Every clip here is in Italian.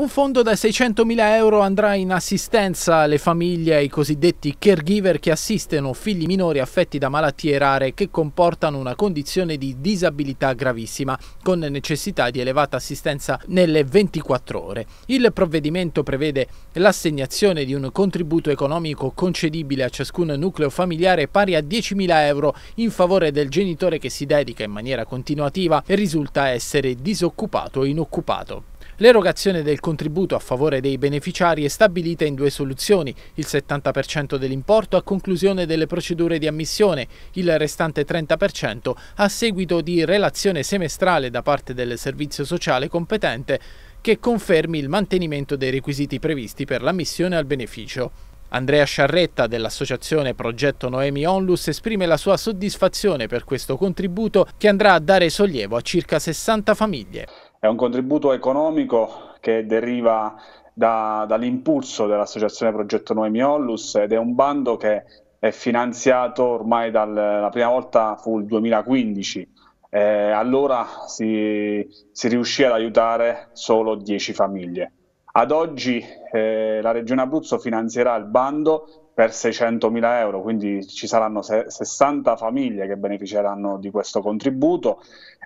Un fondo da 600.000 euro andrà in assistenza alle famiglie e ai cosiddetti caregiver che assistono figli minori affetti da malattie rare che comportano una condizione di disabilità gravissima, con necessità di elevata assistenza nelle 24 ore. Il provvedimento prevede l'assegnazione di un contributo economico concedibile a ciascun nucleo familiare pari a 10.000 euro in favore del genitore che si dedica in maniera continuativa e risulta essere disoccupato o inoccupato. L'erogazione del contributo a favore dei beneficiari è stabilita in due soluzioni, il 70% dell'importo a conclusione delle procedure di ammissione, il restante 30% a seguito di relazione semestrale da parte del servizio sociale competente che confermi il mantenimento dei requisiti previsti per l'ammissione al beneficio. Andrea Sciarretta dell'associazione Progetto Noemi Onlus esprime la sua soddisfazione per questo contributo che andrà a dare sollievo a circa 60 famiglie. È un contributo economico che deriva da, dall'impulso dell'associazione Progetto Noemi Ollus ed è un bando che è finanziato ormai dalla prima volta fu il 2015. Eh, allora si, si riuscì ad aiutare solo 10 famiglie. Ad oggi eh, la Regione Abruzzo finanzierà il bando per 600.000 euro, quindi ci saranno se- 60 famiglie che beneficeranno di questo contributo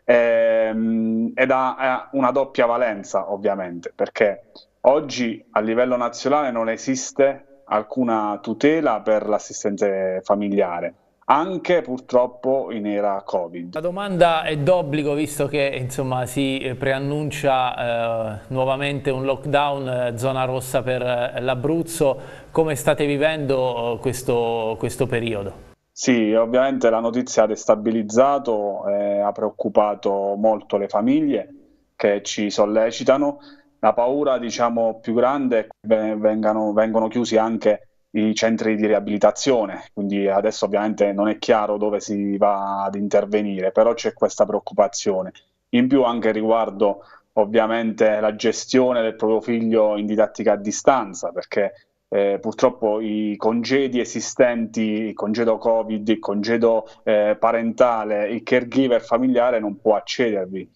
ehm, ed ha, ha una doppia valenza ovviamente perché oggi a livello nazionale non esiste alcuna tutela per l'assistenza familiare anche purtroppo in era Covid. La domanda è d'obbligo visto che insomma, si eh, preannuncia eh, nuovamente un lockdown, eh, zona rossa per eh, l'Abruzzo, come state vivendo questo, questo periodo? Sì, ovviamente la notizia ha destabilizzato eh, ha preoccupato molto le famiglie che ci sollecitano. La paura, diciamo, più grande è che vengano, vengono chiusi anche i centri di riabilitazione, quindi adesso ovviamente non è chiaro dove si va ad intervenire, però c'è questa preoccupazione. In più anche riguardo ovviamente la gestione del proprio figlio in didattica a distanza, perché eh, purtroppo i congedi esistenti, il congedo Covid, il congedo eh, parentale, il caregiver familiare non può accedervi.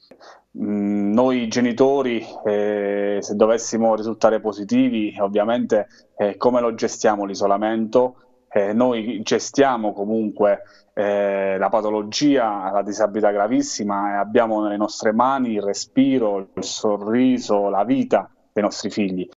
Mm, noi genitori, eh, se dovessimo risultare positivi, ovviamente eh, come lo gestiamo l'isolamento? Eh, noi gestiamo comunque eh, la patologia, la disabilità gravissima e abbiamo nelle nostre mani il respiro, il sorriso, la vita dei nostri figli.